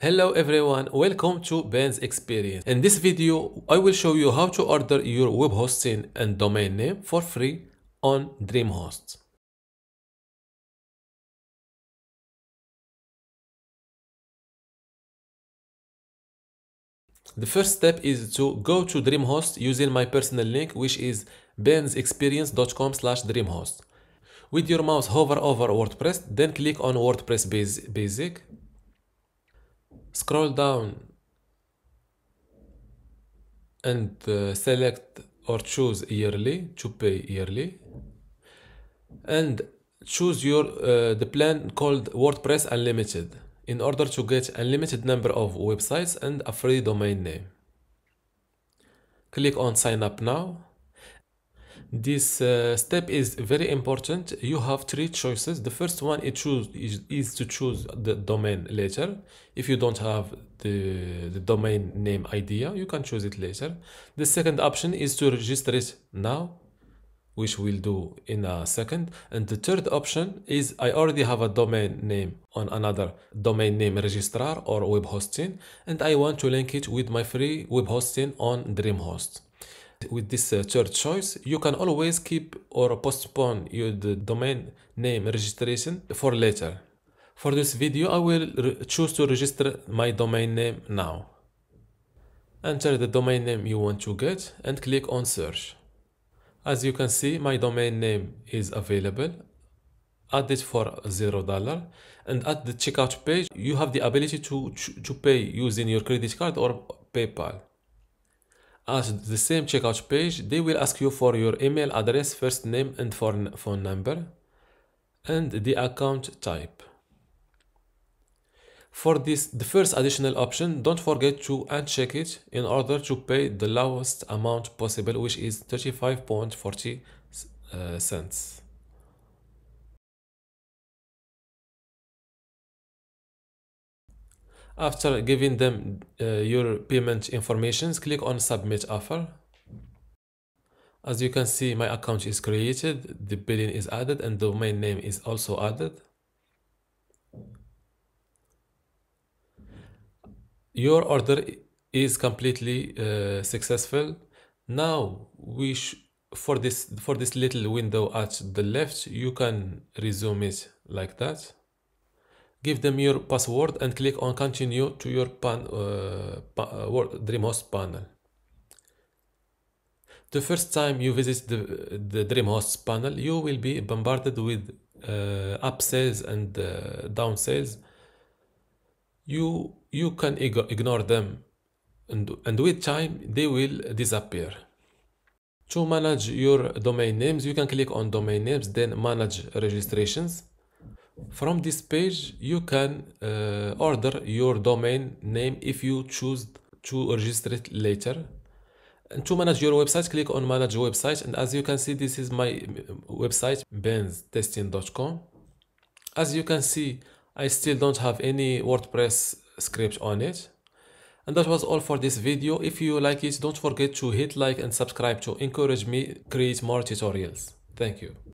Hello everyone, welcome to Ben's Experience. In this video, I will show you how to order your web hosting and domain name for free on DreamHost. The first step is to go to DreamHost using my personal link which is bensexperience.com slash dreamhost. With your mouse hover over WordPress, then click on WordPress Basic, scroll down and uh, select or choose yearly to pay yearly and choose your uh, the plan called WordPress Unlimited in order to get unlimited number of websites and a free domain name. Click on sign up now this uh, step is very important you have three choices the first one it choose is, is, to choose the domain later if you don't have the, the domain name idea you can choose it later the second option is to register it now which we'll do in a second and the third option is i already have a domain name on another domain name registrar or web hosting and i want to link it with my free web hosting on dreamhost with this uh, choice you can always keep or postpone your domain name registration for later for this video i will choose to register my domain name now enter the domain name you want to get and click on search as you can see my domain name is available add it for zero dollar and at the checkout page you have the ability to to pay using your credit card or paypal at the same checkout page, they will ask you for your email address, first name and phone number, and the account type. For this, the first additional option, don't forget to uncheck it in order to pay the lowest amount possible, which is 35.40 uh, 40 After giving them uh, your payment informations, click on submit offer. As you can see, my account is created, the billing is added and domain name is also added. Your order is completely uh, successful. Now we for this for this little window at the left, you can resume it like that give them your password and click on continue to your pan, uh, pa, uh, DreamHost panel. The first time you visit the, the DreamHost panel, you will be bombarded with uh, up sales and uh, down sales. You, you can ignore them and, and with time they will disappear. To manage your domain names, you can click on domain names, then manage registrations from this page you can uh, order your domain name if you choose to register it later and to manage your website click on manage website and as you can see this is my uh, website benztesting.com as you can see i still don't have any wordpress script on it and that was all for this video if you like it don't forget to hit like and subscribe to encourage me create more tutorials thank you